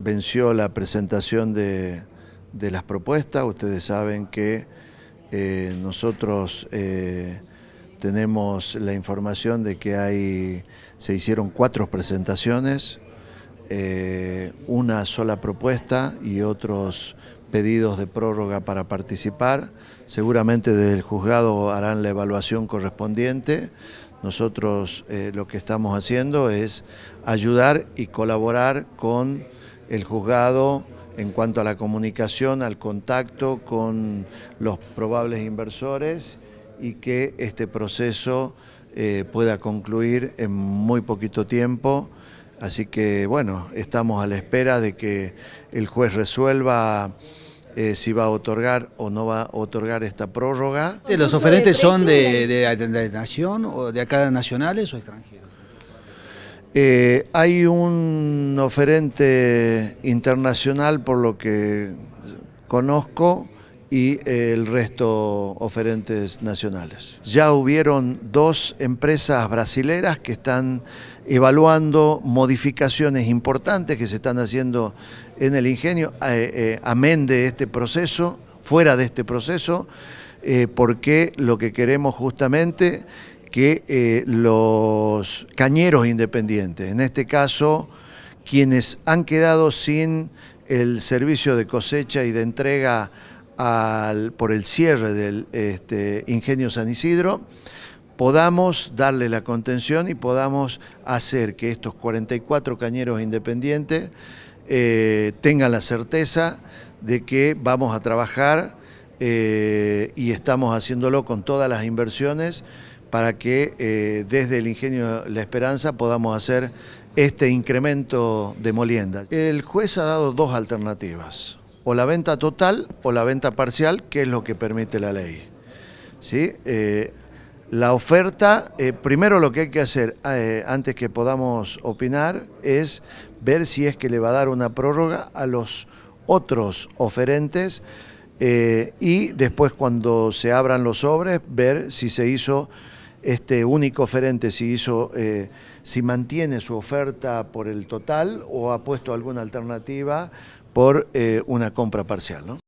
venció la presentación de, las propuestas. Ustedes saben que eh, nosotros eh, tenemos la información de que hay, se hicieron cuatro presentaciones, eh, una sola propuesta y otros pedidos de prórroga para participar. Seguramente desde el juzgado harán la evaluación correspondiente. Nosotros lo que estamos haciendo es ayudar y colaborar con el juzgado en cuanto a la comunicación, al contacto con los probables inversores y que este proceso eh, pueda concluir en muy poquito tiempo. Así que bueno, estamos a la espera de que el juez resuelva eh, si va a otorgar o no va a otorgar esta prórroga. ¿Los oferentes son de, la nación o de acá nacionales o extranjeros? Eh, hay un oferente internacional, por lo que conozco, y eh, el resto oferentes nacionales. Ya hubieron dos empresas brasileras que están evaluando modificaciones importantes que se están haciendo en el ingenio, eh, amén de este proceso, fuera de este proceso, porque lo que queremos justamente que eh, los cañeros independientes, en este caso quienes han quedado sin el servicio de cosecha y de entrega por el cierre del este, ingenio San Isidro, podamos darle la contención y podamos hacer que estos 44 cañeros independientes eh, tengan la certeza de que vamos a trabajar eh, y estamos haciéndolo con todas las inversiones para que eh, desde el ingenio La Esperanza podamos hacer este incremento de molienda. El juez ha dado dos alternativas, o la venta total o la venta parcial, que es lo que permite la ley. ¿Sí? Eh, la oferta, eh, primero lo que hay que hacer antes que podamos opinar es ver si es que le va a dar una prórroga a los otros oferentes y después cuando se abran los sobres ver si se hizo este único oferente si hizo, eh, si mantiene su oferta por el total o ha puesto alguna alternativa por eh, una compra parcial. ¿no?